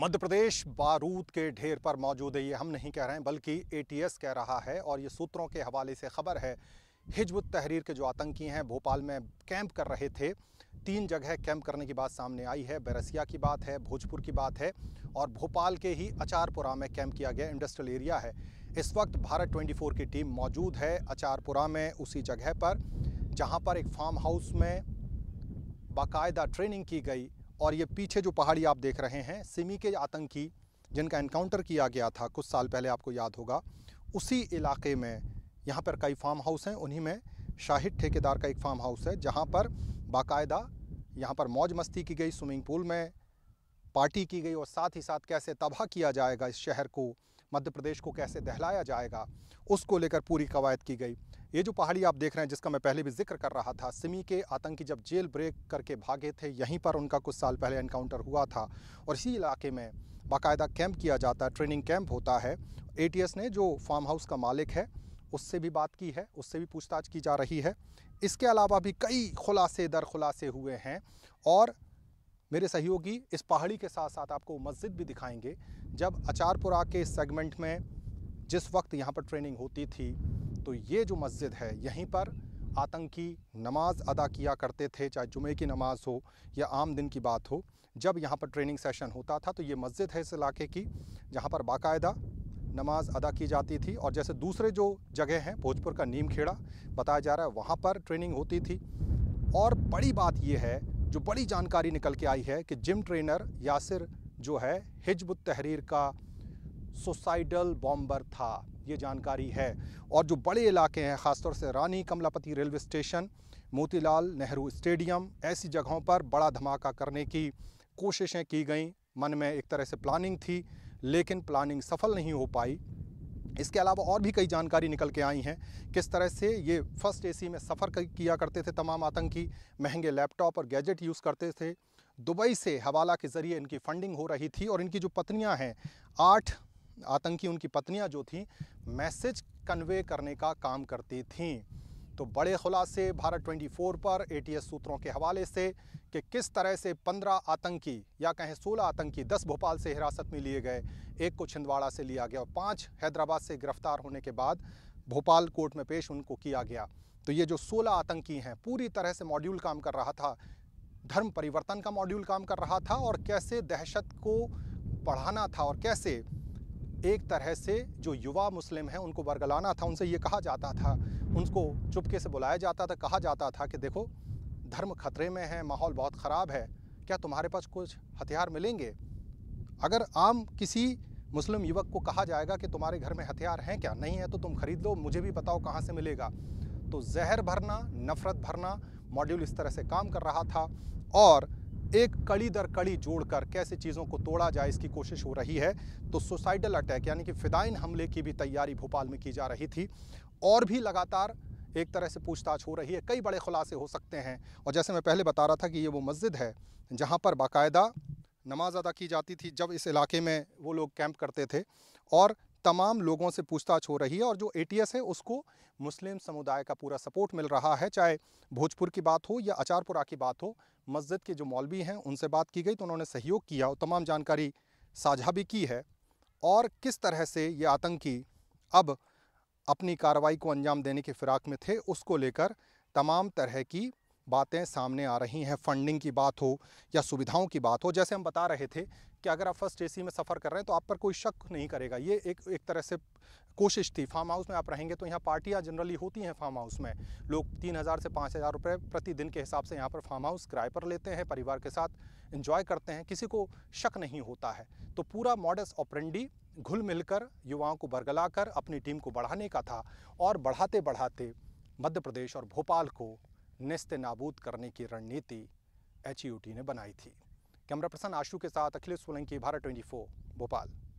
मध्य प्रदेश बारूद के ढेर पर मौजूद है ये हम नहीं कह रहे हैं बल्कि एटीएस कह रहा है और ये सूत्रों के हवाले से खबर है हिजब तहरीर के जो आतंकी हैं भोपाल में कैंप कर रहे थे तीन जगह कैंप करने की बात सामने आई है बैरसिया की बात है भोजपुर की बात है और भोपाल के ही अचारपुरा में कैंप किया गया इंडस्ट्रियल एरिया है इस वक्त भारत 24 की टीम मौजूद है अचारपुरा में उसी जगह पर जहां पर एक फार्म हाउस में बाकायदा ट्रेनिंग की गई और ये पीछे जो पहाड़ी आप देख रहे हैं सिमी के आतंकी जिनका इनकाउंटर किया गया था कुछ साल पहले आपको याद होगा उसी इलाके में यहाँ पर कई फार्म हाउस हैं उन्हीं में शाहिद ठेकेदार का एक फार्म हाउस है जहाँ पर बाकायदा यहाँ पर मौज मस्ती की गई स्विमिंग पूल में पार्टी की गई और साथ ही साथ कैसे तबाह किया जाएगा इस शहर को मध्य प्रदेश को कैसे दहलाया जाएगा उसको लेकर पूरी कवायद की गई ये जो पहाड़ी आप देख रहे हैं जिसका मैं पहले भी जिक्र कर रहा था सिमी के आतंकी जब जेल ब्रेक करके भागे थे यहीं पर उनका कुछ साल पहले एनकाउंटर हुआ था और इसी इलाके में बाकायदा कैंप किया जाता है ट्रेनिंग कैंप होता है ए ने जो फार्म हाउस का मालिक है उससे भी बात की है उससे भी पूछताछ की जा रही है इसके अलावा भी कई खुलासे दर खुलासे हुए हैं और मेरे सहयोगी इस पहाड़ी के साथ साथ आपको मस्जिद भी दिखाएंगे जब अचारपुरा के सेगमेंट में जिस वक्त यहाँ पर ट्रेनिंग होती थी तो ये जो मस्जिद है यहीं पर आतंकी नमाज अदा किया करते थे चाहे जुमे की नमाज हो या आम दिन की बात हो जब यहाँ पर ट्रेनिंग सेशन होता था तो ये मस्जिद है इस इलाके की जहाँ पर बाकायदा नमाज अदा की जाती थी और जैसे दूसरे जो जगह हैं भोजपुर का नीम खेड़ा बताया जा रहा है वहाँ पर ट्रेनिंग होती थी और बड़ी बात यह है जो बड़ी जानकारी निकल के आई है कि जिम ट्रेनर यासिर जो है हिजब तहरीर का सुसाइडल बॉम्बर था ये जानकारी है और जो बड़े इलाके हैं ख़ासतौर से Rani Kamlapati railway station Motilal Nehru stadium ऐसी जगहों पर बड़ा धमाका करने की कोशिशें की गई मन में एक तरह से प्लानिंग थी लेकिन प्लानिंग सफल नहीं हो पाई इसके अलावा और भी कई जानकारी निकल के आई हैं किस तरह से ये फर्स्ट एसी में सफ़र किया करते थे तमाम आतंकी महंगे लैपटॉप और गैजेट यूज़ करते थे दुबई से हवाला के ज़रिए इनकी फंडिंग हो रही थी और इनकी जो पत्नियां हैं आठ आतंकी उनकी पत्नियां जो थीं मैसेज कन्वे करने का काम करती थीं तो बड़े खुलासे भारत 24 पर एटीएस सूत्रों के हवाले से कि किस तरह से 15 आतंकी या कहें 16 आतंकी 10 भोपाल से हिरासत में लिए गए एक को छिंदवाड़ा से लिया गया और पाँच हैदराबाद से गिरफ्तार होने के बाद भोपाल कोर्ट में पेश उनको किया गया तो ये जो सोलह आतंकी हैं पूरी तरह से मॉड्यूल काम कर रहा था धर्म परिवर्तन का मॉड्यूल काम कर रहा था और कैसे दहशत को बढ़ाना था और कैसे एक तरह से जो युवा मुस्लिम हैं उनको बरगलाना था उनसे ये कहा जाता था उनको चुपके से बुलाया जाता था कहा जाता था कि देखो धर्म खतरे में है माहौल बहुत ख़राब है क्या तुम्हारे पास कुछ हथियार मिलेंगे अगर आम किसी मुस्लिम युवक को कहा जाएगा कि तुम्हारे घर में हथियार हैं क्या नहीं है तो तुम खरीद लो मुझे भी बताओ कहाँ से मिलेगा तो जहर भरना नफ़रत भरना मॉड्यूल इस तरह से काम कर रहा था और एक कड़ी दर कड़ी जोड़कर कैसे चीज़ों को तोड़ा जाए इसकी कोशिश हो रही है तो सुसाइडल अटैक यानी कि फिदाइन हमले की भी तैयारी भोपाल में की जा रही थी और भी लगातार एक तरह से पूछताछ हो रही है कई बड़े खुलासे हो सकते हैं और जैसे मैं पहले बता रहा था कि ये वो मस्जिद है जहाँ पर बाकायदा नमाज़ अदा की जाती थी जब इस इलाके में वो लोग कैंप करते थे और तमाम लोगों से पूछताछ हो रही है और जो एटीएस है उसको मुस्लिम समुदाय का पूरा सपोर्ट मिल रहा है चाहे भोजपुर की बात हो या अचारपुरा की बात हो मस्जिद के जो मौलवी हैं उनसे बात की गई तो उन्होंने सहयोग किया और तमाम जानकारी साझा भी की है और किस तरह से ये आतंकी अब अपनी कार्रवाई को अंजाम देने के फ़िराक में थे उसको लेकर तमाम तरह की बातें सामने आ रही हैं फंडिंग की बात हो या सुविधाओं की बात हो जैसे हम बता रहे थे कि अगर आप फर्स्ट एसी में सफ़र कर रहे हैं तो आप पर कोई शक नहीं करेगा ये एक एक तरह से कोशिश थी फार्म हाउस में आप रहेंगे तो यहाँ पार्टियाँ जनरली होती हैं फार्म हाउस में लोग तीन हज़ार से पाँच हज़ार रुपये प्रतिदिन के हिसाब से यहाँ पर फार्म हाउस किराए पर लेते हैं परिवार के साथ इंजॉय करते हैं किसी को शक नहीं होता है तो पूरा मॉडर्स ऑपरेंडी घुल मिलकर युवाओं को बरगला कर अपनी टीम को बढ़ाने का था और बढ़ाते बढ़ाते मध्य प्रदेश और भोपाल को नस्त नाबूद करने की रणनीति एच ने बनाई थी कैमरा पर्सन आशू के साथ अखिलेश सोलंकी भारत 24 भोपाल